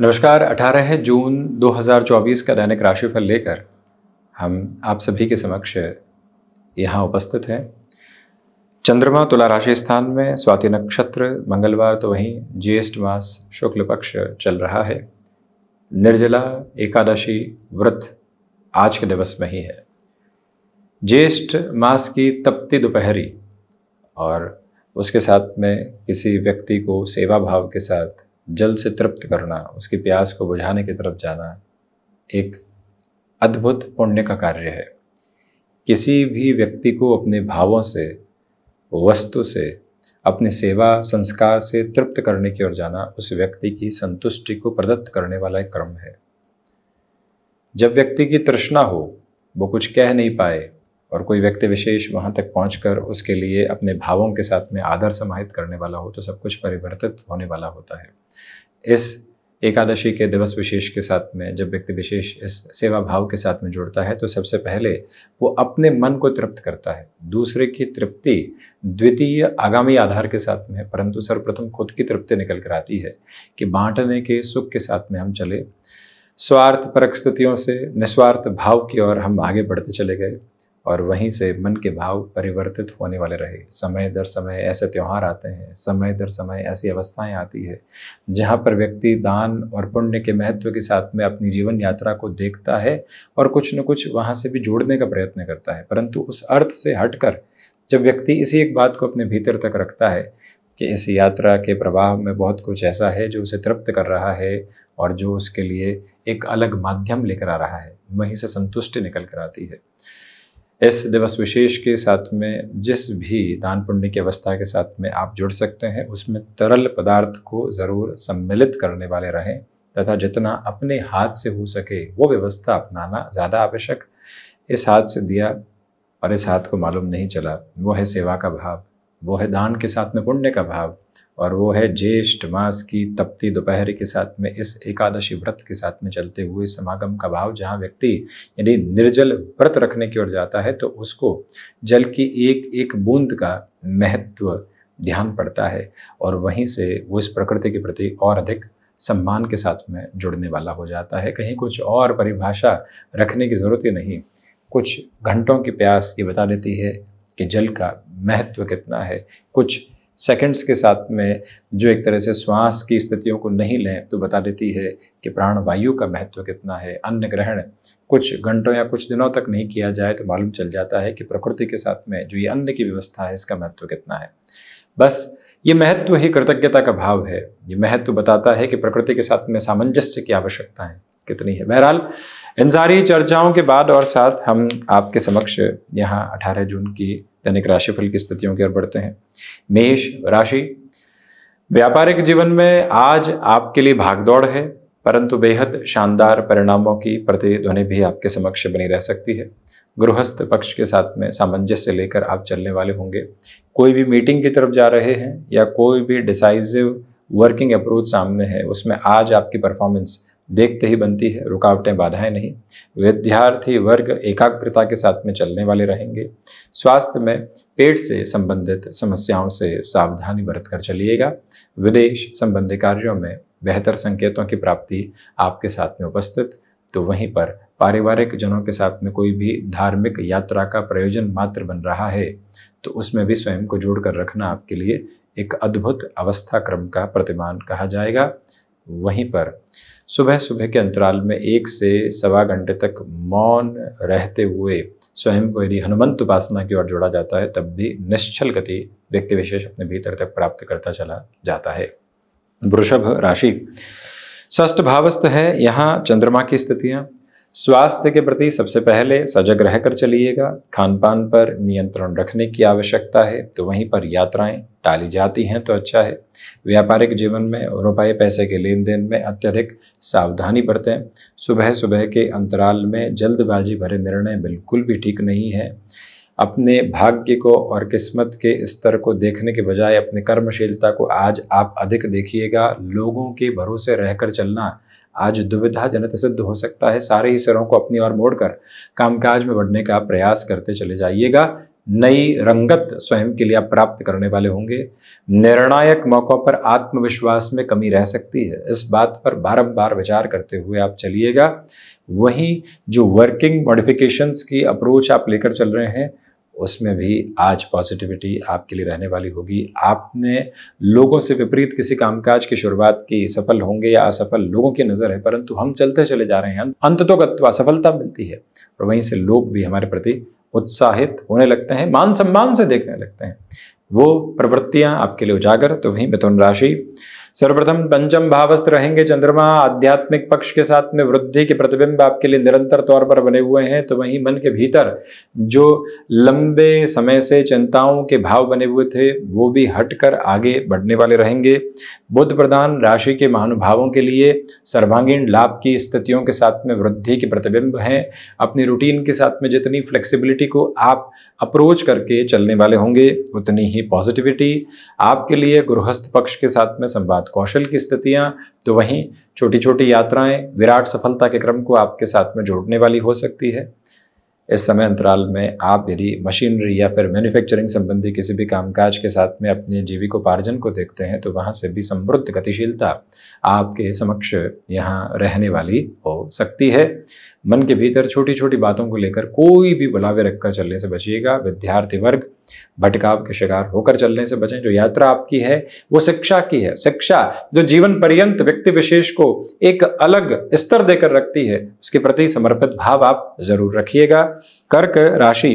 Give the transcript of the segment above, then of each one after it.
नमस्कार 18 है जून 2024 का दैनिक राशिफल लेकर हम आप सभी के समक्ष यहाँ उपस्थित हैं चंद्रमा तुला राशि स्थान में स्वाति नक्षत्र मंगलवार तो वहीं ज्येष्ठ मास शुक्ल पक्ष चल रहा है निर्जला एकादशी व्रत आज के दिवस में ही है ज्येष्ठ मास की तपती दोपहरी और उसके साथ में किसी व्यक्ति को सेवा भाव के साथ जल से तृप्त करना उसकी प्यास को बुझाने की तरफ जाना एक अद्भुत पुण्य का कार्य है किसी भी व्यक्ति को अपने भावों से वस्तु से अपने सेवा संस्कार से तृप्त करने की ओर जाना उस व्यक्ति की संतुष्टि को प्रदत्त करने वाला एक क्रम है जब व्यक्ति की तृष्णा हो वो कुछ कह नहीं पाए और कोई व्यक्ति विशेष वहाँ तक पहुँच उसके लिए अपने भावों के साथ में आदर समाहित करने वाला हो तो सब कुछ परिवर्तित होने वाला होता है इस एकादशी के दिवस विशेष के साथ में जब व्यक्ति विशेष इस सेवा भाव के साथ में जुड़ता है तो सबसे पहले वो अपने मन को तृप्त करता है दूसरे की तृप्ति द्वितीय आगामी आधार के साथ में है परंतु सर्वप्रथम खुद की तृप्ति निकल कर आती है कि बांटने के सुख के साथ में हम चले स्वार्थ परक स्थितियों से निस्वार्थ भाव की ओर हम आगे बढ़ते चले गए और वहीं से मन के भाव परिवर्तित होने वाले रहे समय दर समय ऐसे त्यौहार आते हैं समय दर समय ऐसी अवस्थाएं आती है जहाँ पर व्यक्ति दान और पुण्य के महत्व के साथ में अपनी जीवन यात्रा को देखता है और कुछ न कुछ वहाँ से भी जोड़ने का प्रयत्न करता है परंतु उस अर्थ से हटकर जब व्यक्ति इसी एक बात को अपने भीतर तक रखता है कि इस यात्रा के प्रभाव में बहुत कुछ ऐसा है जो उसे तृप्त कर रहा है और जो उसके लिए एक अलग माध्यम लेकर आ रहा है वहीं से संतुष्टि निकल कर आती है इस दिवस विशेष के साथ में जिस भी दान पुण्य की अवस्था के साथ में आप जुड़ सकते हैं उसमें तरल पदार्थ को ज़रूर सम्मिलित करने वाले रहें तथा जितना अपने हाथ से हो सके वो व्यवस्था अपनाना ज़्यादा आवश्यक इस हाथ से दिया और इस हाथ को मालूम नहीं चला वो है सेवा का भाव वो है दान के साथ में पुण्य का भाव और वो है ज्येष्ठ मास की तपती दोपहर के साथ में इस एकादशी व्रत के साथ में चलते हुए समागम का भाव जहाँ व्यक्ति यदि निर्जल व्रत रखने की ओर जाता है तो उसको जल की एक एक बूंद का महत्व ध्यान पड़ता है और वहीं से वो इस प्रकृति के प्रति और अधिक सम्मान के साथ में जुड़ने वाला हो जाता है कहीं कुछ और परिभाषा रखने की ज़रूरत ही नहीं कुछ घंटों की प्यास ये बता देती है कि जल का महत्व कितना है कुछ सेकंड्स के साथ में जो एक तरह से श्वास की स्थितियों को नहीं लें तो बता देती है कि प्राणवायु का महत्व कितना है अन्य ग्रहण कुछ घंटों या कुछ दिनों तक नहीं किया जाए तो मालूम चल जाता है कि प्रकृति के साथ में जो ये अन्न की व्यवस्था है इसका महत्व कितना है बस ये महत्व ही कृतज्ञता का भाव है ये महत्व बताता है कि प्रकृति के साथ में सामंजस्य की आवश्यकता है कितनी है बहरहाल इन सारी चर्चाओं के बाद और साथ हम आपके समक्ष यहाँ 18 जून की दैनिक राशिफल की स्थितियों की ओर बढ़ते हैं मेष राशि व्यापारिक जीवन में आज आपके लिए भागदौड़ है परंतु बेहद शानदार परिणामों की प्रतिध्वनि भी आपके समक्ष बनी रह सकती है गृहस्थ पक्ष के साथ में सामंजस्य लेकर आप चलने वाले होंगे कोई भी मीटिंग की तरफ जा रहे हैं या कोई भी डिसाइजिव वर्किंग अप्रोच सामने है उसमें आज आपकी परफॉर्मेंस देखते ही बनती है रुकावटें बाधाएं नहीं विद्यार्थी वर्ग एकाग्रता के साथ में चलने वाले रहेंगे स्वास्थ्य में पेट से संबंधित समस्याओं से सावधानी बरत कर चलिएगा विदेश संबंधी कार्यों में बेहतर संकेतों की प्राप्ति आपके साथ में उपस्थित तो वहीं पर पारिवारिक जनों के साथ में कोई भी धार्मिक यात्रा का प्रयोजन मात्र बन रहा है तो उसमें भी स्वयं को जोड़कर रखना आपके लिए एक अद्भुत अवस्था क्रम का प्रतिमान कहा जाएगा वहीं पर सुबह सुबह के अंतराल में एक से सवा घंटे तक मौन रहते हुए स्वयं को यदि हनुमंत उपासना की ओर जोड़ा जाता है तब भी निश्चल गति व्यक्ति विशेष अपने भीतर तक प्राप्त करता चला जाता है वृषभ राशि ष्ठ भावस्थ है यहाँ चंद्रमा की स्थितियाँ स्वास्थ्य के प्रति सबसे पहले सजग रहकर चलिएगा खान पान पर नियंत्रण रखने की आवश्यकता है तो वहीं पर यात्राएं टाली जाती हैं तो अच्छा है व्यापारिक जीवन में रुपए पैसे के लेन देन में अत्यधिक सावधानी बरतें सुबह सुबह के अंतराल में जल्दबाजी भरे निर्णय बिल्कुल भी ठीक नहीं है अपने भाग्य को और किस्मत के स्तर को देखने के बजाय अपने कर्मशीलता को आज आप अधिक देखिएगा लोगों के भरोसे रहकर चलना आज दुविधा जनित सिद्ध हो सकता है सारे ही सिरों को अपनी ओर मोड़कर कामकाज में बढ़ने का प्रयास करते चले जाइएगा नई रंगत स्वयं के लिए आप प्राप्त करने वाले होंगे निर्णायक मौक़ों पर आत्मविश्वास में कमी रह सकती है इस बात पर बारंबार विचार करते हुए आप चलिएगा वहीं जो वर्किंग मॉडिफिकेशंस की अप्रोच आप लेकर चल रहे हैं उसमें भी आज पॉजिटिविटी आपके लिए रहने वाली होगी आपने लोगों से विपरीत किसी कामकाज की शुरुआत की सफल होंगे या असफल लोगों की नज़र है परंतु हम चलते चले जा रहे हैं अंत तो असफलता मिलती है और वहीं से लोग भी हमारे प्रति उत्साहित होने लगते हैं मान सम्मान से देखने लगते हैं वो प्रवृत्तियां आपके लिए उजागर तो वहीं मिथुन राशि सर्वप्रथम पंचम भावस्थ रहेंगे चंद्रमा आध्यात्मिक पक्ष के साथ में वृद्धि के प्रतिबिंब आपके लिए निरंतर तौर पर बने हुए हैं तो वहीं मन के भीतर जो लंबे समय से चिंताओं के भाव बने हुए थे वो भी हटकर आगे बढ़ने वाले रहेंगे बुद्ध प्रधान राशि के महानुभावों के लिए सर्वांगीण लाभ की स्थितियों के साथ में वृद्धि के प्रतिबिंब हैं अपनी रूटीन के साथ में जितनी फ्लेक्सीबिलिटी को आप अप्रोच करके चलने वाले होंगे उतनी ही ही पॉजिटिविटी आपके लिए गृहस्थ पक्ष के साथ में संवाद कौशल की स्थितियां तो वहीं छोटी छोटी यात्राएं विराट सफलता के क्रम को आपके साथ में जोड़ने वाली हो सकती है इस समय अंतराल में आप यदि मशीनरी या फिर मैन्युफैक्चरिंग संबंधी किसी भी कामकाज के साथ में अपने जीविकोपार्जन को देखते हैं तो वहां से भी समृद्ध गतिशीलता आपके समक्ष यहाँ रहने वाली हो सकती है मन के भीतर छोटी छोटी बातों को लेकर कोई भी बुलावे रखकर चलने से बचिएगा विद्यार्थी वर्ग भटकाव के शिकार होकर चलने से बचें जो यात्रा आपकी है वो शिक्षा की है शिक्षा जो जीवन पर्यंत व्यक्ति विशेष को एक अलग स्तर देकर रखती है उसके प्रति समर्पित भाव आप जरूर रखिएगा कर्क राशि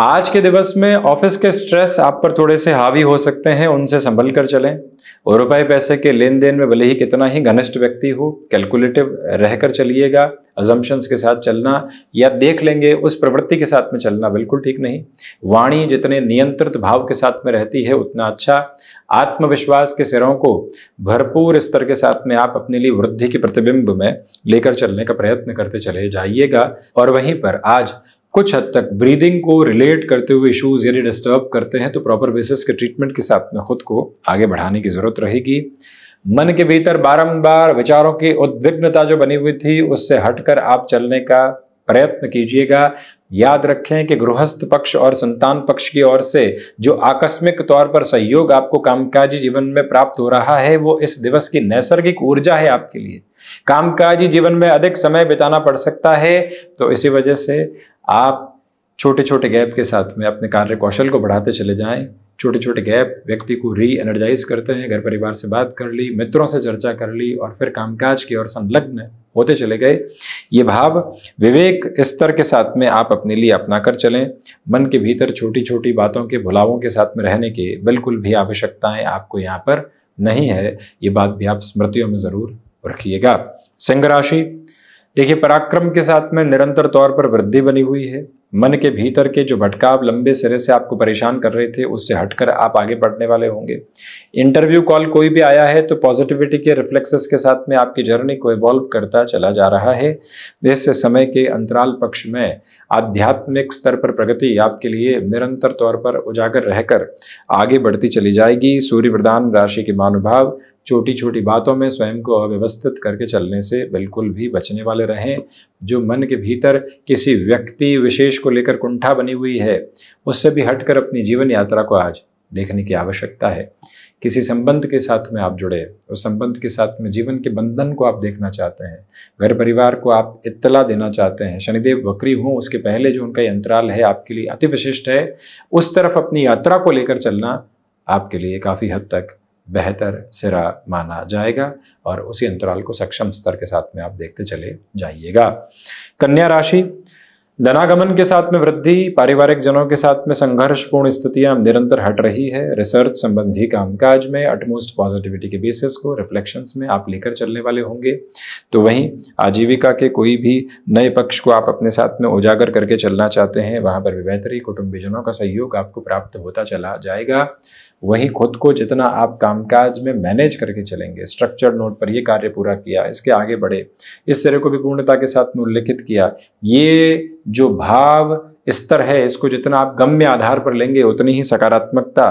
आज के दिवस में ऑफिस के स्ट्रेस आप पर थोड़े से हावी हो सकते हैं उनसे संभल कर चलें और रुपए पैसे के लेन देन में भले ही कितना ही घनिष्ठ व्यक्ति हो कैलकुलेटिव रहकर चलिएगा अजम्पन्स के साथ चलना या देख लेंगे उस प्रवृत्ति के साथ में चलना बिल्कुल ठीक नहीं वाणी जितने नियंत्रित भाव के साथ में रहती है उतना अच्छा आत्मविश्वास के सिरों को भरपूर स्तर के साथ में आप अपने लिए वृद्धि के प्रतिबिंब में लेकर चलने का प्रयत्न करते चले जाइएगा और वहीं पर आज कुछ हद तक ब्रीदिंग को रिलेट करते हुए इश्यूज यदि डिस्टर्ब करते हैं तो प्रॉपर बेसिस के ट्रीटमेंट के साथ में खुद को आगे बढ़ाने की ज़रूरत रहेगी मन के भीतर बारंबार विचारों की उद्विग्नता जो बनी हुई थी उससे हटकर आप चलने का प्रयत्न कीजिएगा याद रखें कि गृहस्थ पक्ष और संतान पक्ष की ओर से जो आकस्मिक तौर पर सहयोग आपको कामकाजी जीवन में प्राप्त हो रहा है वो इस दिवस की नैसर्गिक ऊर्जा है आपके लिए कामकाजी जीवन में अधिक समय बिताना पड़ सकता है तो इसी वजह से आप छोटे छोटे गैप के साथ में अपने कार्य कौशल को बढ़ाते चले जाएं छोटे छोटे गैप व्यक्ति को री एनर्जाइज करते हैं घर परिवार से बात कर ली मित्रों से चर्चा कर ली और फिर कामकाज की ओर संलग्न होते चले गए ये भाव विवेक स्तर के साथ में आप अपने लिए अपना कर चलें मन के भीतर छोटी छोटी बातों के भुलावों के साथ में रहने की बिल्कुल भी आवश्यकताएं आपको यहाँ पर नहीं है ये बात भी आप स्मृतियों में ज़रूर रखिएगा सिंह राशि देखिए पराक्रम के साथ में निरंतर तौर पर वृद्धि बनी हुई है मन के भीतर के जो भटकाव लंबे सिरे से आपको परेशान कर रहे थे उससे हटकर आप आगे बढ़ने वाले होंगे इंटरव्यू कॉल कोई भी आया है तो पॉजिटिविटी के रिफ्लेक्सेस के साथ में आपकी जर्नी को इवॉल्व करता चला जा रहा है जिससे समय के अंतराल पक्ष में आध्यात्मिक स्तर पर प्रगति आपके लिए निरंतर तौर पर उजागर रहकर आगे बढ़ती चली जाएगी सूर्य प्रदान राशि के मानुभाव छोटी छोटी बातों में स्वयं को अव्यवस्थित करके चलने से बिल्कुल भी बचने वाले रहें जो मन के भीतर किसी व्यक्ति विशेष को लेकर कुंठा बनी हुई है उससे भी हटकर अपनी जीवन यात्रा को आज देखने की आवश्यकता है किसी संबंध के साथ में आप जुड़े उस संबंध के साथ में जीवन के बंधन को आप देखना चाहते हैं घर परिवार को आप इत्तला देना चाहते हैं शनिदेव बकरी हों उसके पहले जो उनका यंत्राल है आपके लिए अति विशिष्ट है उस तरफ अपनी यात्रा को लेकर चलना आपके लिए काफ़ी हद तक बेहतर सिरा माना जाएगा और उसी अंतराल को सक्षम स्तर के साथ में आप देखते चले जाइएगा कन्या राशि धनागमन के साथ में वृद्धि पारिवारिक जनों के साथ में संघर्षपूर्ण स्थितियां निरंतर हट रही है रिसर्च संबंधी कामकाज में अटमोस्ट पॉजिटिविटी के बेसिस को रिफ्लेक्शंस में आप लेकर चलने वाले होंगे तो वहीं आजीविका के कोई भी नए पक्ष को आप अपने साथ में उजागर करके चलना चाहते हैं वहां पर भी बेहतरी कुटुंबीजनों का सहयोग आपको प्राप्त होता चला जाएगा वहीं खुद को जितना आप कामकाज में मैनेज करके चलेंगे स्ट्रक्चर नोट पर ये कार्य पूरा किया इसके आगे बढ़े इस तरह को भी पूर्णता के साथ में उल्लेखित किया ये जो भाव स्तर है इसको जितना आप गम्य आधार पर लेंगे उतनी ही सकारात्मकता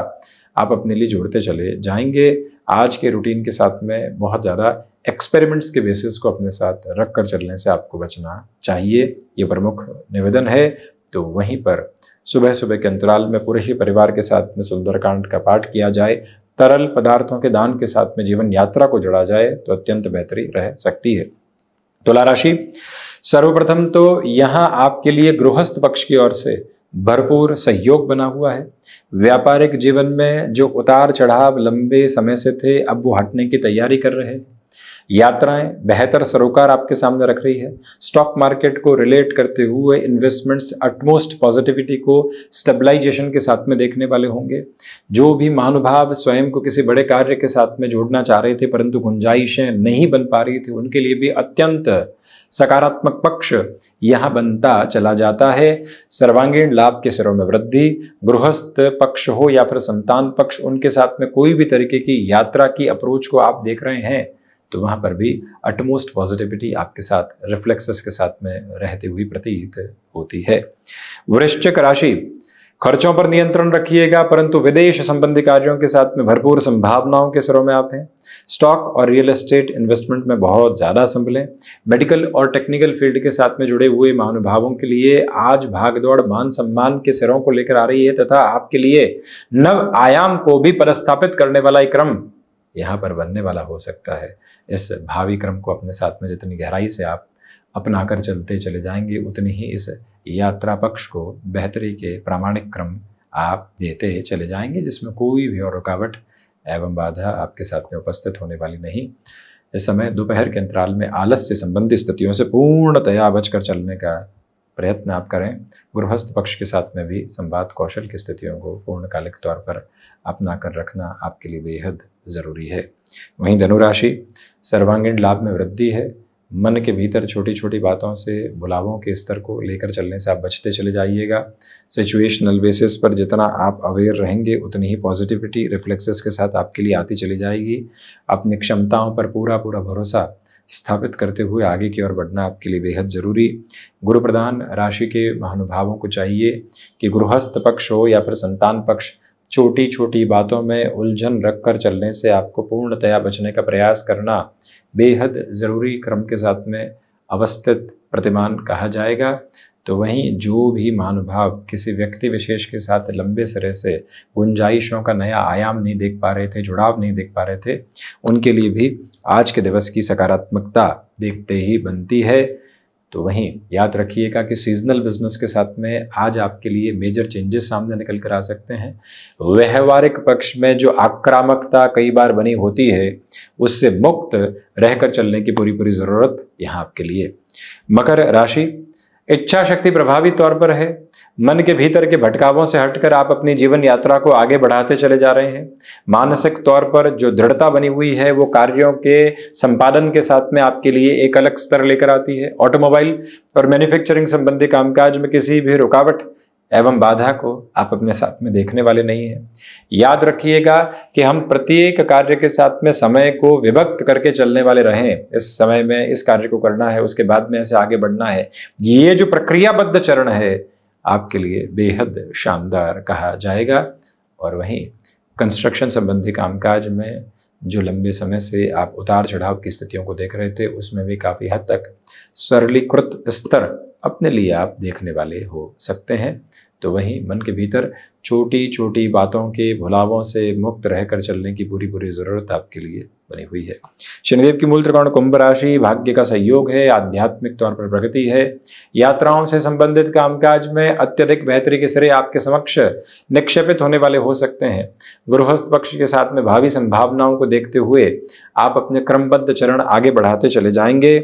आप अपने लिए जोड़ते चले जाएंगे आज के रूटीन के साथ में बहुत ज़्यादा एक्सपेरिमेंट्स के बेसिस को अपने साथ रख कर चलने से आपको बचना चाहिए ये प्रमुख निवेदन है तो वहीं पर सुबह सुबह के अंतराल में पूरे ही परिवार के साथ में सुंदरकांड का पाठ किया जाए तरल पदार्थों के दान के साथ में जीवन यात्रा को जोड़ा जाए तो अत्यंत बेहतरी रह सकती है तुला राशि सर्वप्रथम तो यहां आपके लिए गृहस्थ पक्ष की ओर से भरपूर सहयोग बना हुआ है व्यापारिक जीवन में जो उतार चढ़ाव लंबे समय से थे अब वो हटने की तैयारी कर रहे हैं यात्राएं बेहतर सरोकार आपके सामने रख रही है स्टॉक मार्केट को रिलेट करते हुए इन्वेस्टमेंट्स अटमोस्ट पॉजिटिविटी को स्टेबलाइजेशन के साथ में देखने वाले होंगे जो भी महानुभाव स्वयं को किसी बड़े कार्य के साथ में जोड़ना चाह रहे थे परंतु गुंजाइशें नहीं बन पा रही थी उनके लिए भी अत्यंत सकारात्मक पक्ष यहाँ बनता चला जाता है सर्वांगीण लाभ के सिरों में वृद्धि गृहस्थ पक्ष हो या फिर संतान पक्ष उनके साथ में कोई भी तरीके की यात्रा की अप्रोच को आप देख रहे हैं तो वहाँ पर भी अटमोस्ट पॉजिटिविटी आपके साथ रिफ्लेक्सेस के साथ में रहते हुई प्रतीत होती है वृश्चिक राशि खर्चों पर नियंत्रण रखिएगा परंतु विदेश संबंधी कार्यों के साथ में भरपूर संभावनाओं के सिरों में आप हैं स्टॉक और रियल एस्टेट इन्वेस्टमेंट में बहुत ज़्यादा संभलें मेडिकल और टेक्निकल फील्ड के साथ में जुड़े हुए महानुभावों के लिए आज भागदौड़ मान सम्मान के सिरों को लेकर आ रही है तथा आपके लिए नव आयाम को भी पदस्थापित करने वाला एक क्रम यहाँ पर बनने वाला हो सकता है इस भावी क्रम को अपने साथ में जितनी गहराई से आप अपना कर चलते चले जाएंगे उतनी ही इस यात्रा पक्ष को बेहतरी के प्रामाणिक क्रम आप देते चले जाएंगे जिसमें कोई भी और रुकावट एवं बाधा आपके साथ में उपस्थित होने वाली नहीं इस समय दोपहर के अंतराल में आलस से संबंधित स्थितियों से पूर्णतया बचकर चलने का प्रयत्न आप करें गृहस्थ पक्ष के साथ में भी संवाद कौशल की स्थितियों को पूर्णकालिक तौर पर अपना कर रखना आपके लिए बेहद ज़रूरी है वहीं धनुराशि सर्वांगीण लाभ में वृद्धि है मन के भीतर छोटी छोटी बातों से बुलावों के स्तर को लेकर चलने से आप बचते चले जाइएगा सिचुएशनल बेसिस पर जितना आप अवेयर रहेंगे उतनी ही पॉजिटिविटी रिफ्लेक्सेस के साथ आपके लिए आती चली जाएगी अपनी क्षमताओं पर पूरा पूरा भरोसा स्थापित करते हुए आगे की ओर बढ़ना आपके लिए बेहद ज़रूरी गुरु प्रधान राशि के महानुभावों को चाहिए कि गृहस्थ पक्ष हो या फिर संतान पक्ष छोटी छोटी बातों में उलझन रख कर चलने से आपको पूर्णतया बचने का प्रयास करना बेहद ज़रूरी क्रम के साथ में अवस्थित प्रतिमान कहा जाएगा तो वहीं जो भी महानुभाव किसी व्यक्ति विशेष के साथ लंबे सरे से गुंजाइशों का नया आयाम नहीं देख पा रहे थे जुड़ाव नहीं देख पा रहे थे उनके लिए भी आज के दिवस की सकारात्मकता देखते ही बनती है तो वहीं याद रखिएगा कि सीजनल बिजनेस के साथ में आज आपके लिए मेजर चेंजेस सामने निकल कर आ सकते हैं व्यवहारिक पक्ष में जो आक्रामकता कई बार बनी होती है उससे मुक्त रहकर चलने की पूरी पूरी ज़रूरत यहाँ आपके लिए मकर राशि इच्छा शक्ति प्रभावी तौर पर है मन के भीतर के भटकावों से हटकर आप अपनी जीवन यात्रा को आगे बढ़ाते चले जा रहे हैं मानसिक तौर पर जो दृढ़ता बनी हुई है वो कार्यों के संपादन के साथ में आपके लिए एक अलग स्तर लेकर आती है ऑटोमोबाइल और मैन्युफैक्चरिंग संबंधी कामकाज में किसी भी रुकावट एवं बाधा को आप अपने साथ में देखने वाले नहीं हैं याद रखिएगा कि हम प्रत्येक कार्य के साथ में समय को विभक्त करके चलने वाले रहें इस समय में इस कार्य को करना है उसके बाद में ऐसे आगे बढ़ना है ये जो प्रक्रियाबद्ध चरण है आपके लिए बेहद शानदार कहा जाएगा और वहीं कंस्ट्रक्शन संबंधी कामकाज में जो लंबे समय से आप उतार चढ़ाव की स्थितियों को देख रहे थे उसमें भी काफ़ी हद तक सरलीकृत स्तर अपने लिए आप देखने वाले हो सकते हैं तो वहीं मन के भीतर छोटी छोटी बातों के भुलावों से मुक्त रहकर चलने की पूरी पूरी ज़रूरत आपके लिए बनी हुई है शनिदेव की मूल त्रिकोण कुंभ राशि भाग्य का सहयोग है आध्यात्मिक तौर पर प्रगति है यात्राओं से संबंधित कामकाज में अत्यधिक बेहतरी के सिरे आपके समक्ष निक्षेपित होने वाले हो सकते हैं गृहस्थ पक्ष के साथ में भावी संभावनाओं को देखते हुए आप अपने क्रमबद्ध चरण आगे बढ़ाते चले जाएंगे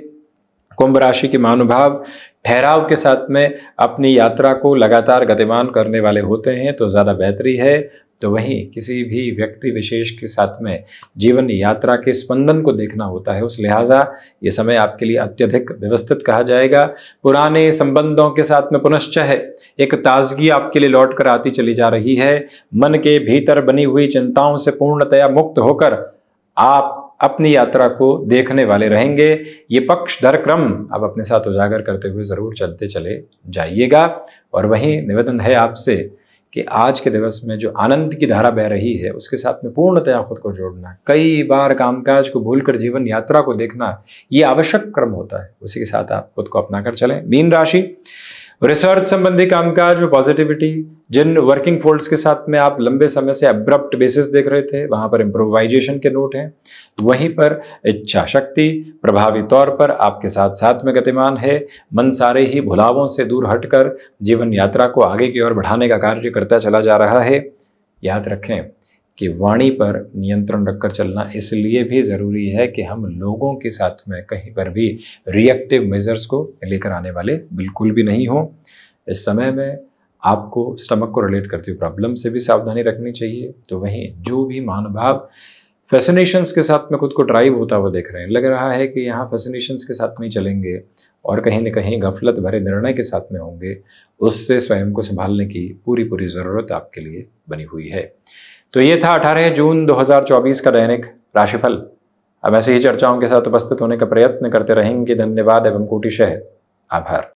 कुंभ राशि के महानुभाव ठहराव के साथ में अपनी यात्रा को लगातार गतिमान करने वाले होते हैं तो ज़्यादा बेहतरी है तो वहीं किसी भी व्यक्ति विशेष के साथ में जीवन यात्रा के स्पंदन को देखना होता है उस लिहाजा ये समय आपके लिए अत्यधिक व्यवस्थित कहा जाएगा पुराने संबंधों के साथ में पुनश्चय एक ताजगी आपके लिए लौट कर आती चली जा रही है मन के भीतर बनी हुई चिंताओं से पूर्णतया मुक्त होकर आप अपनी यात्रा को देखने वाले रहेंगे ये पक्ष दर क्रम आप अपने साथ उजागर करते हुए ज़रूर चलते चले जाइएगा और वहीं निवेदन है आपसे कि आज के दिवस में जो आनंद की धारा बह रही है उसके साथ में पूर्णतया खुद को जोड़ना कई बार कामकाज को भूलकर जीवन यात्रा को देखना ये आवश्यक क्रम होता है उसी के साथ आप खुद को अपना कर चलें मीन राशि रिसर्च संबंधी कामकाज में पॉजिटिविटी जिन वर्किंग फोल्ड्स के साथ में आप लंबे समय से अब्रप्ट बेसिस देख रहे थे वहां पर इम्प्रोवाइजेशन के नोट हैं वहीं पर इच्छा शक्ति प्रभावी तौर पर आपके साथ साथ में गतिमान है मन सारे ही भुलावों से दूर हटकर जीवन यात्रा को आगे की ओर बढ़ाने का कार्य करता चला जा रहा है याद रखें कि वाणी पर नियंत्रण रखकर चलना इसलिए भी ज़रूरी है कि हम लोगों के साथ में कहीं पर भी रिएक्टिव मेज़र्स को लेकर आने वाले बिल्कुल भी नहीं हों इस समय में आपको स्टमक को रिलेट करती हुई प्रॉब्लम से भी सावधानी रखनी चाहिए तो वहीं जो भी महानुभाव फैसिनेशंस के साथ में खुद को ड्राइव होता हुआ देख रहे हैं लग रहा है कि यहाँ फैसिनेशंस के साथ में ही चलेंगे और कहीं ना कहीं गफलत भरे निर्णय के साथ में होंगे उससे स्वयं को संभालने की पूरी पूरी ज़रूरत आपके लिए बनी हुई है तो ये था 18 जून 2024 का दैनिक राशिफल अब ऐसे ही चर्चाओं के साथ उपस्थित होने का प्रयत्न करते रहेंगे धन्यवाद एवं कोटिशह आभार